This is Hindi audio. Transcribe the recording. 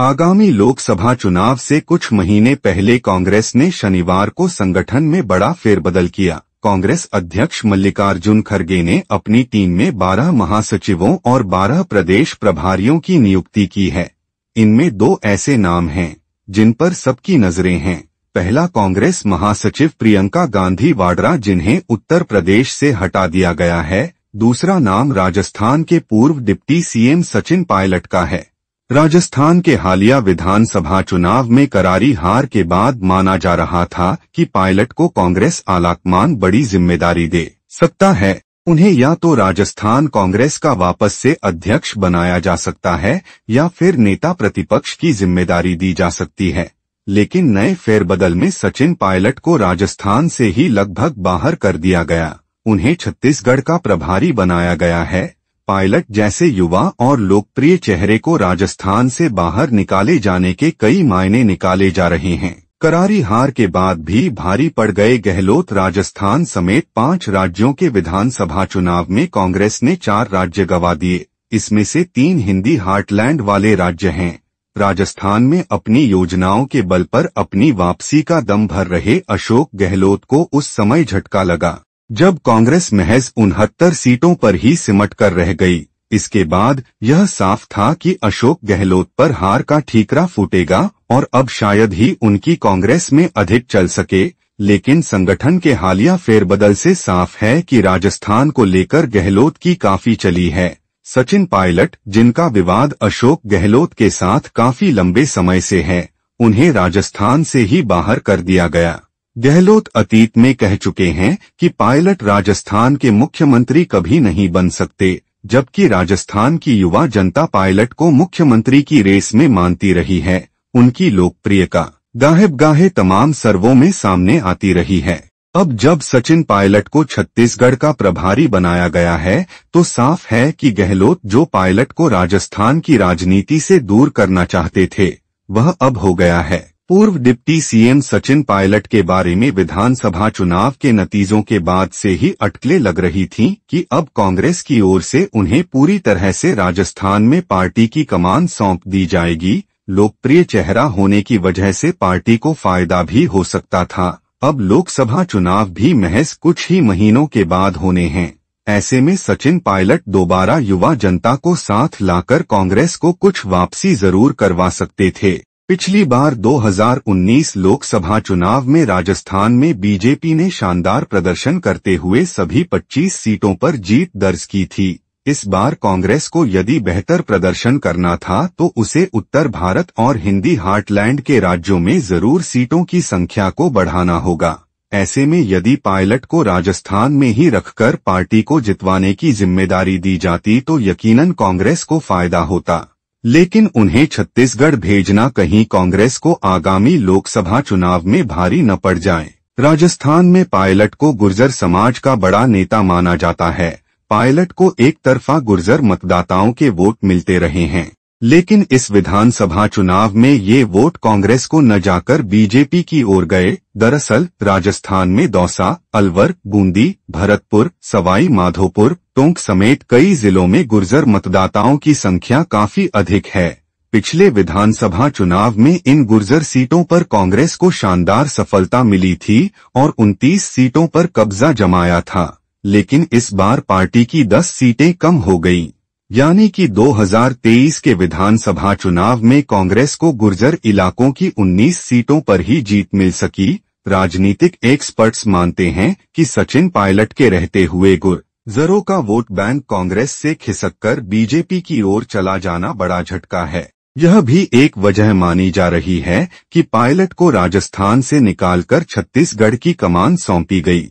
आगामी लोकसभा चुनाव से कुछ महीने पहले कांग्रेस ने शनिवार को संगठन में बड़ा फेरबदल किया कांग्रेस अध्यक्ष मल्लिकार्जुन खड़गे ने अपनी टीम में 12 महासचिवों और 12 प्रदेश प्रभारियों की नियुक्ति की है इनमें दो ऐसे नाम हैं जिन पर सबकी नजरें हैं पहला कांग्रेस महासचिव प्रियंका गांधी वाड्रा जिन्हें उत्तर प्रदेश से हटा दिया गया है दूसरा नाम राजस्थान के पूर्व डिप्टी सीएम सचिन पायलट का है राजस्थान के हालिया विधानसभा चुनाव में करारी हार के बाद माना जा रहा था कि पायलट को कांग्रेस आलाकमान बड़ी जिम्मेदारी दे सकता है उन्हें या तो राजस्थान कांग्रेस का वापस से अध्यक्ष बनाया जा सकता है या फिर नेता प्रतिपक्ष की जिम्मेदारी दी जा सकती है लेकिन नए फेरबदल में सचिन पायलट को राजस्थान से ही लगभग बाहर कर दिया गया उन्हें छत्तीसगढ़ का प्रभारी बनाया गया है पायलट जैसे युवा और लोकप्रिय चेहरे को राजस्थान से बाहर निकाले जाने के कई मायने निकाले जा रहे हैं करारी हार के बाद भी भारी पड़ गए गहलोत राजस्थान समेत पांच राज्यों के विधानसभा चुनाव में कांग्रेस ने चार राज्य गवा दिए इसमें से तीन हिंदी हार्टलैंड वाले राज्य हैं राजस्थान में अपनी योजनाओं के बल पर अपनी वापसी का दम भर रहे अशोक गहलोत को उस समय झटका लगा जब कांग्रेस महज उनहत्तर सीटों पर ही सिमट कर रह गई इसके बाद यह साफ था कि अशोक गहलोत पर हार का ठीकरा फूटेगा और अब शायद ही उनकी कांग्रेस में अधिक चल सके लेकिन संगठन के हालिया फेरबदल से साफ है कि राजस्थान को लेकर गहलोत की काफी चली है सचिन पायलट जिनका विवाद अशोक गहलोत के साथ काफी लंबे समय से है उन्हें राजस्थान से ही बाहर कर दिया गया गहलोत अतीत में कह चुके हैं कि पायलट राजस्थान के मुख्यमंत्री कभी नहीं बन सकते जबकि राजस्थान की युवा जनता पायलट को मुख्यमंत्री की रेस में मानती रही है उनकी लोकप्रियता गाहेब गाहे तमाम सर्वों में सामने आती रही है अब जब सचिन पायलट को छत्तीसगढ़ का प्रभारी बनाया गया है तो साफ है कि गहलोत जो पायलट को राजस्थान की राजनीति से दूर करना चाहते थे वह अब हो गया है पूर्व डिप्टी सीएम सचिन पायलट के बारे में विधानसभा चुनाव के नतीजों के बाद से ही अटकलें लग रही थीं कि अब कांग्रेस की ओर से उन्हें पूरी तरह से राजस्थान में पार्टी की कमान सौंप दी जाएगी लोकप्रिय चेहरा होने की वजह से पार्टी को फायदा भी हो सकता था अब लोकसभा चुनाव भी महज कुछ ही महीनों के बाद होने हैं ऐसे में सचिन पायलट दोबारा युवा जनता को साथ लाकर कांग्रेस को कुछ वापसी जरूर करवा सकते थे पिछली बार 2019 लोकसभा चुनाव में राजस्थान में बीजेपी ने शानदार प्रदर्शन करते हुए सभी 25 सीटों पर जीत दर्ज की थी इस बार कांग्रेस को यदि बेहतर प्रदर्शन करना था तो उसे उत्तर भारत और हिंदी हार्टलैंड के राज्यों में जरूर सीटों की संख्या को बढ़ाना होगा ऐसे में यदि पायलट को राजस्थान में ही रखकर पार्टी को जितवाने की जिम्मेदारी दी जाती तो यकीनन कांग्रेस को फायदा होता लेकिन उन्हें छत्तीसगढ़ भेजना कहीं कांग्रेस को आगामी लोकसभा चुनाव में भारी न पड़ जाए राजस्थान में पायलट को गुर्जर समाज का बड़ा नेता माना जाता है पायलट को एक तरफा गुर्जर मतदाताओं के वोट मिलते रहे हैं लेकिन इस विधानसभा चुनाव में ये वोट कांग्रेस को न जाकर बीजेपी की ओर गए दरअसल राजस्थान में दौसा अलवर बूंदी भरतपुर सवाई माधोपुर टोंक समेत कई जिलों में गुर्जर मतदाताओं की संख्या काफी अधिक है पिछले विधानसभा चुनाव में इन गुर्जर सीटों पर कांग्रेस को शानदार सफलता मिली थी और 29 सीटों पर कब्जा जमाया था लेकिन इस बार पार्टी की 10 सीटें कम हो गईं, यानी कि 2023 के विधानसभा चुनाव में कांग्रेस को गुर्जर इलाकों की 19 सीटों पर ही जीत मिल सकी राजनीतिक एक्सपर्ट्स मानते हैं कि सचिन पायलट के रहते हुए गुर जरो का वोट बैंक कांग्रेस से खिसककर बीजेपी की ओर चला जाना बड़ा झटका है यह भी एक वजह मानी जा रही है कि पायलट को राजस्थान से निकालकर छत्तीसगढ़ की कमान सौंपी गई